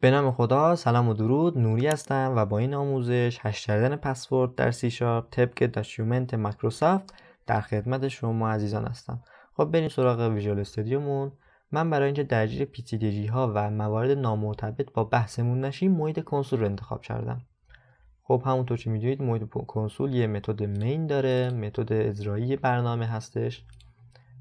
به نام خدا سلام و درود نوری هستم و با این آموزش هش کردن پسورد در سی شارپ طبق داکیومنت مایکروسافت در خدمت شما عزیزان هستم خب بریم سراغ ویژوال استودیومون من برای اینکه درگیر پیچیدگی ها و موارد نامرتبط با بحثمون نشیم محیط کنسول رو انتخاب کردم خب همونطور که میدونید محیط کنسول یه متد مین داره متد اجرایی برنامه هستش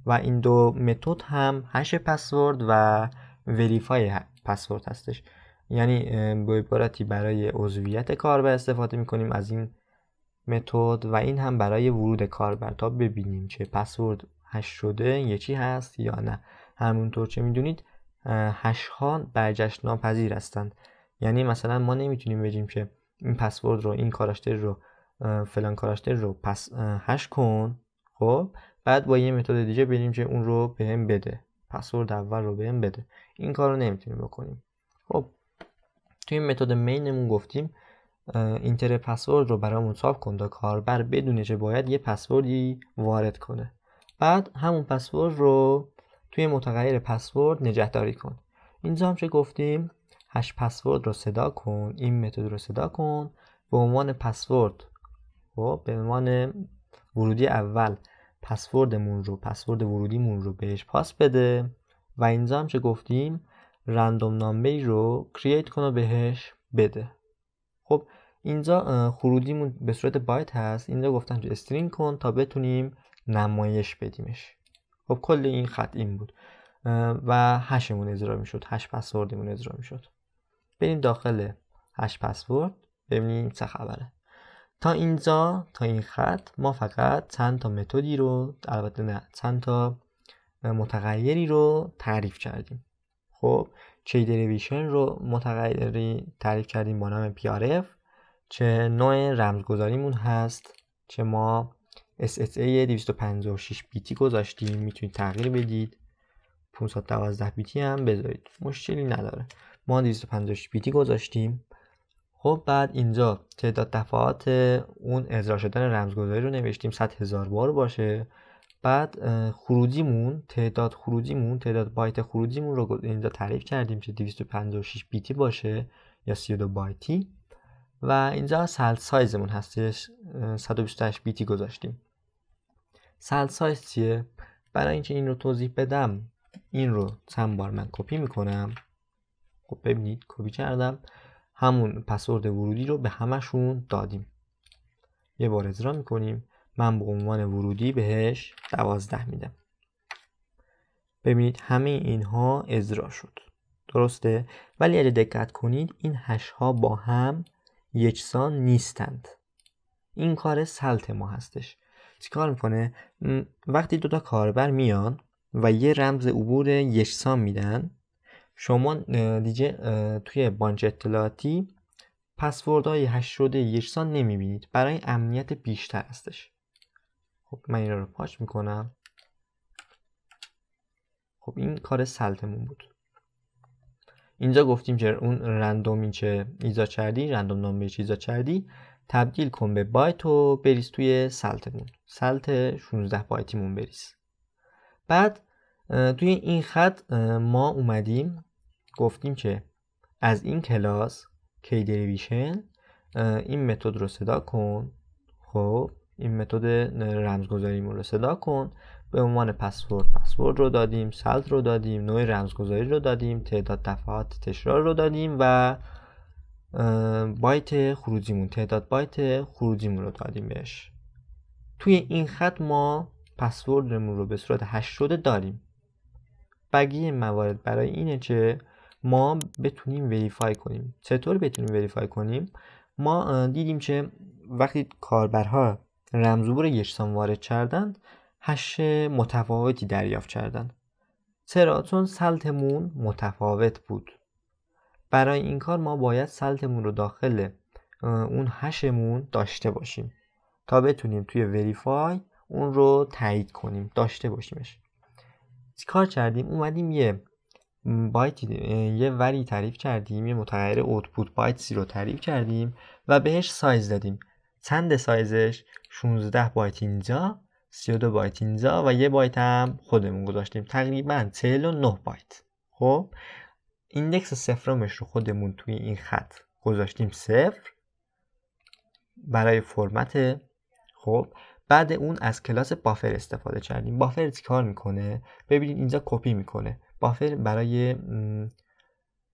و این دو متد هم هش پسورد و وریفای پسورد هستش یعنی به عبارتی برای عضویت کاربر استفاده میکنیم از این متد و این هم برای ورود کاربر تا ببینیم چه پسورد هش شده یه چی هست یا نه همونطور چه میدونید هش ها برگشت ناپذیر هستند یعنی مثلا ما نمیتونیم بگیم که این پسورد رو این کاراشتر رو فلان کاراشتر رو پس هش کن خب بعد با یه متد دیگه بریم که اون رو بهم به بده پسورد اول رو بهم بده این کار نمیتونیم بکنیم خب توی متد مینمون گفتیم اینتر پسورد رو برامون صاف کن تا کاربر بدونه چه باید یه پسوردی وارد کنه بعد همون پسورد رو توی متغیر پسورد نگهداری کن اینجا هم چه گفتیم هش پسورد رو صدا کن این متد رو صدا کن به عنوان پسورد و خب، به عنوان ورودی اول پسوردمون رو پسورد ورودیمون رو بهش پاس بده و اینجا هم چه گفتیم رندوم نامبی رو کرییت کن و بهش بده خب اینجا خروجیمون به صورت بایت هست اینجا گفتن که استرینگ کن تا بتونیم نمایش بدیمش خب کل این خط این بود و هشمون اجرا میشد هش پسوردمون اجرا میشد بریم داخل هش پسورد ببینیم چه خبره تا اینجا تا این خط ما فقط چند تا متدی رو البته نه چند تا متغیری رو تعریف کردیم خب چه رو متغیری تعریف کردیم با نام PRF چه نوع رمزگذاریمون هست چه ما SSA 256 بیتی گذاشتیم میتونید تغییر بدید 512 بیتی هم بذارید مشکلی نداره ما 256 بیتی گذاشتیم خب بعد اینجا تعداد دفعات اون اجرا شدن رمزگذاری رو نوشتیم 100 هزار بار باشه بعد خروجیمون تعداد خروجیمون تعداد بایت خروجیمون رو اینجا تعریف کردیم که 256 بیتی باشه یا 32 بایتی و اینجا سلت سایزمون هستش 128 بیتی گذاشتیم سلت سایز چیه برای اینکه این رو توضیح بدم این رو چند بار من کپی میکنم خب ببینید کپی کردم همون پسورد ورودی رو به همشون دادیم یه بار اجرا میکنیم من به عنوان ورودی بهش دوازده میدم ببینید همه اینها اجرا شد درسته ولی اگه دقت کنید این هش ها با هم یکسان نیستند این کار سلط ما هستش چیکار میکنه وقتی دو تا کاربر میان و یه رمز عبور یکسان میدن شما دیگه توی بانج اطلاعاتی پسورد های هش شده یکسان نمیبینید برای امنیت بیشتر هستش خب من این رو پاش میکنم خب این کار سلتمون بود اینجا گفتیم که اون رندومی که ایزا کردی رندوم نام به ایجاد کردی تبدیل کن به بایت و بریز توی سلتمون سلت 16 بایتیمون بریز بعد توی این خط ما اومدیم گفتیم که از این کلاس کی دریویشن این متد رو صدا کن خب این متد رمزگذاریمون رو صدا کن به عنوان پسورد پسورد رو دادیم سلت رو دادیم نوع رمزگذاری رو دادیم تعداد دفعات تکرار رو دادیم و بایت خروجیمون تعداد بایت خروجیمون رو دادیم بهش توی این خط ما پسوردمون رو به صورت هش شده داریم بقیه موارد برای اینه که ما بتونیم وریفای کنیم چطور بتونیم وریفای کنیم ما دیدیم که وقتی کاربرها رمزور یکسان وارد کردند هش متفاوتی دریافت کردند چرا سلتمون متفاوت بود برای این کار ما باید سلتمون رو داخل اون هشمون داشته باشیم تا بتونیم توی وریفای اون رو تایید کنیم داشته باشیمش کار کردیم اومدیم یه بایت یه وری تعریف کردیم یه متغیر اوتپوت بایت رو تعریف کردیم و بهش سایز دادیم چند سایزش 16 بایت اینجا 32 بایت اینجا و یه بایت هم خودمون گذاشتیم تقریبا 49 بایت خب ایندکس سفرمش رو خودمون توی این خط گذاشتیم صفر برای فرمت خب بعد اون از کلاس بافر استفاده کردیم بافر چیکار میکنه ببینید اینجا کپی میکنه بافر برای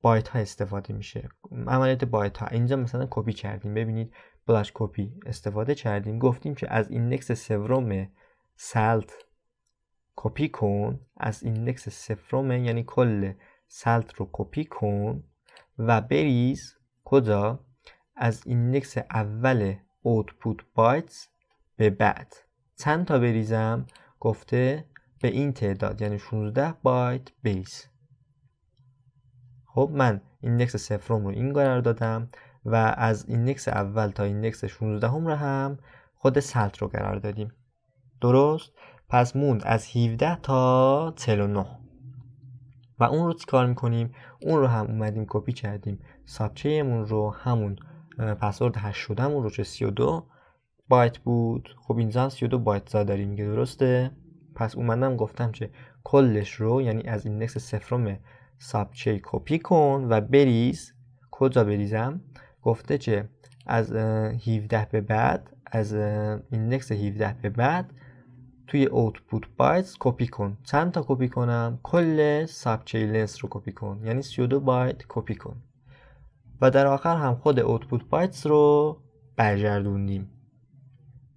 بایت ها استفاده میشه عملیات بایت ها اینجا مثلا کپی کردیم ببینید بلاش کپی استفاده کردیم گفتیم که از ایندکس سوم سلت کپی کن از ایندکس سفروم یعنی کل سلت رو کپی کن و بریز کجا از ایندکس اول اوتپوت بایتس به بعد چند تا بریزم گفته به این تعداد یعنی 16 بایت بیس خب من ایندکس سفروم رو این قرار دادم و از ایندکس اول تا ایندکس 16 هم رو هم خود سلت رو قرار دادیم درست پس موند از 17 تا 49 و اون رو چیکار میکنیم اون رو هم اومدیم کپی کردیم امون رو همون پسورد هش شدهمون رو چه 32 بایت بود خب اینجا هم 32 بایت زا داریم که درسته پس اومدم گفتم که کلش رو یعنی از ایندکس سفرم سابچه کپی کن و بریز کجا بریزم گفته که از 17 به بعد از ایندکس 17 به بعد توی اوتپوت بایتس کپی کن چند تا کپی کنم کل ساب چیلنس رو کپی کن یعنی 32 بایت کپی کن و در آخر هم خود اوتپوت بایتس رو برگردوندیم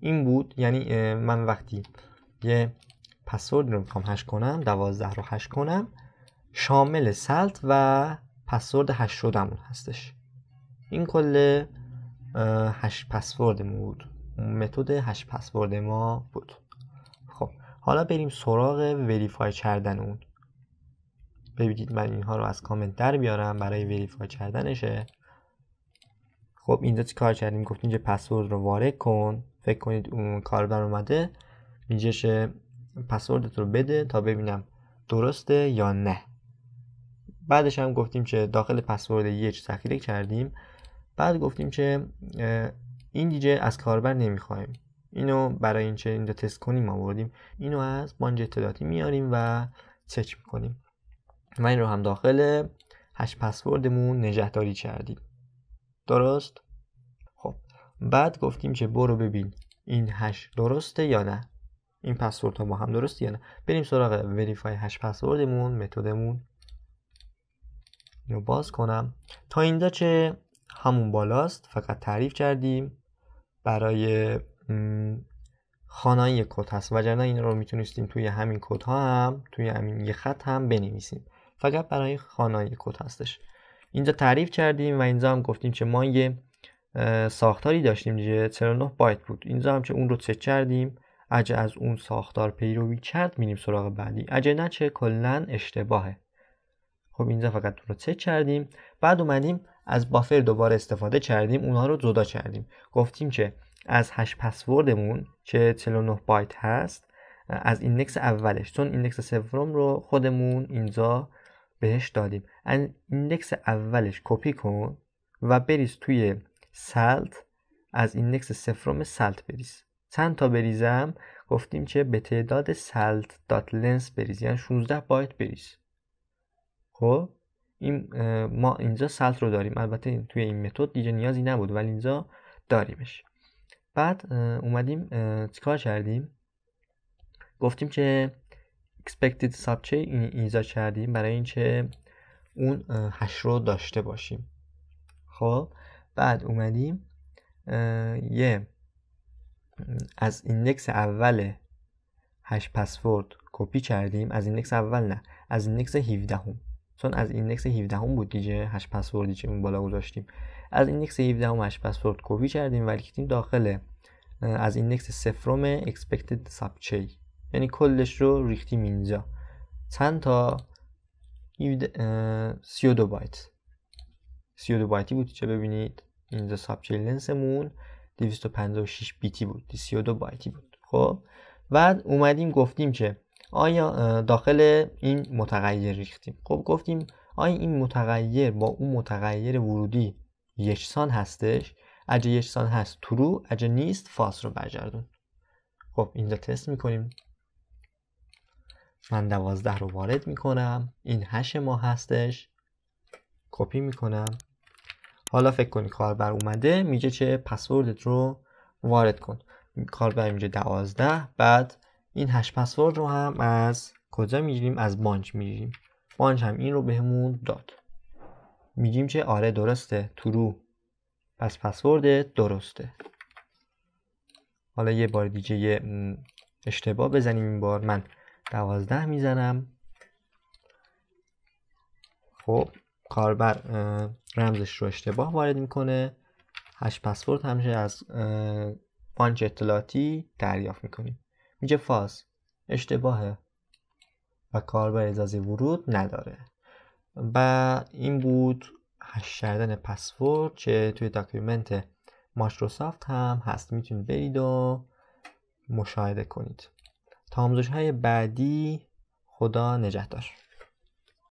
این بود یعنی من وقتی یه پسورد رو میخوام هش کنم دوازده رو هش کنم شامل سلت و پسورد هش شدمون هستش این کل هش پسورد ما بود متد هش پسورد ما بود خب حالا بریم سراغ وریفای کردن اون ببینید من اینها رو از کامنت در بیارم برای وریفای کردنشه خب اینجا چی کار کردیم گفتیم که پسورد رو وارد کن فکر کنید اون کاربر اومده میگه پسوردت رو بده تا ببینم درسته یا نه بعدش هم گفتیم که داخل پسورد یک ذخیره کردیم بعد گفتیم که این دیجه از کاربر نمیخوایم اینو برای اینکه اینجا تست کنیم آوردیم اینو از بانج اطلاعاتی میاریم و چک میکنیم و این رو هم داخل هش پسوردمون نگهداری کردیم درست خب بعد گفتیم که برو ببین این هش درسته یا نه این پسورد ها با هم درسته یا نه بریم سراغ وریفای هش پسوردمون متدمون رو باز کنم تا اینجا چه همون بالاست فقط تعریف کردیم برای خانه یک کد هست جرنه این رو میتونستیم توی همین کد ها هم توی همین یه خط هم بنویسیم فقط برای خانایی یک کد هستش اینجا تعریف کردیم و اینجا هم گفتیم که ما یه ساختاری داشتیم دیگه 49 بایت بود اینجا هم که اون رو چک کردیم اگه از اون ساختار پیروی کرد میریم سراغ بعدی اگه نه چه کلا اشتباهه خب اینجا فقط رو چک کردیم بعد اومدیم از بافر دوباره استفاده کردیم اونها رو جدا کردیم گفتیم که از هش پسوردمون که 49 بایت هست از ایندکس اولش چون ایندکس سوم رو خودمون اینجا بهش دادیم از ایندکس اولش کپی کن و بریز توی سلت از ایندکس سفرم سلت بریز چند تا بریزم گفتیم که به تعداد سلت دات لنس بریز یعنی 16 بایت بریز خب این ما اینجا سلت رو داریم البته توی این متد دیگه نیازی نبود ولی اینجا داریمش بعد اومدیم چیکار کردیم گفتیم که expected سابچه اینجا کردیم برای اینکه اون هش رو داشته باشیم خب بعد اومدیم یه از ایندکس اول هش پسورد کپی کردیم از ایندکس اول نه از ایندکس 17 هم چون از ایندکس 17 هم بود دیگه هش پسوردی که اون بالا گذاشتیم از ایندکس 17 هم هش پسورد کپی کردیم و کتیم داخل از ایندکس سفرم اکسپکتد سابچی یعنی کلش رو ریختیم اینجا چند تا 32 بایت 32 بایتی بود چه ببینید اینجا سابچی لنسمون 256 بیتی بود 32 بایتی بود خب بعد اومدیم گفتیم که آیا داخل این متغیر ریختیم خب گفتیم آیا این متغیر با اون متغیر ورودی یکسان هستش اگه یکسان هست ترو اگه نیست فاس رو برگردون خب اینجا تست میکنیم من دوازده رو وارد میکنم این هش ما هستش کپی میکنم حالا فکر کنی کاربر اومده میگه چه پسوردت رو وارد کن کاربر میگه دوازده بعد این هش پسورد رو هم از کجا میگیریم از بانچ میگیریم بانچ هم این رو بهمون داد میگیم که آره درسته رو پس پسورد درسته حالا یه بار دیگه یه اشتباه بزنیم این بار من دوازده میزنم خب کاربر رمزش رو اشتباه وارد میکنه هش پسورد همشه از بانچ اطلاعاتی دریافت میکنیم میگه فاز اشتباهه و کار به اجازه ورود نداره و این بود هش کردن پسورد که توی داکیومنت مایکروسافت هم هست میتونید برید و مشاهده کنید تا های بعدی خدا داشت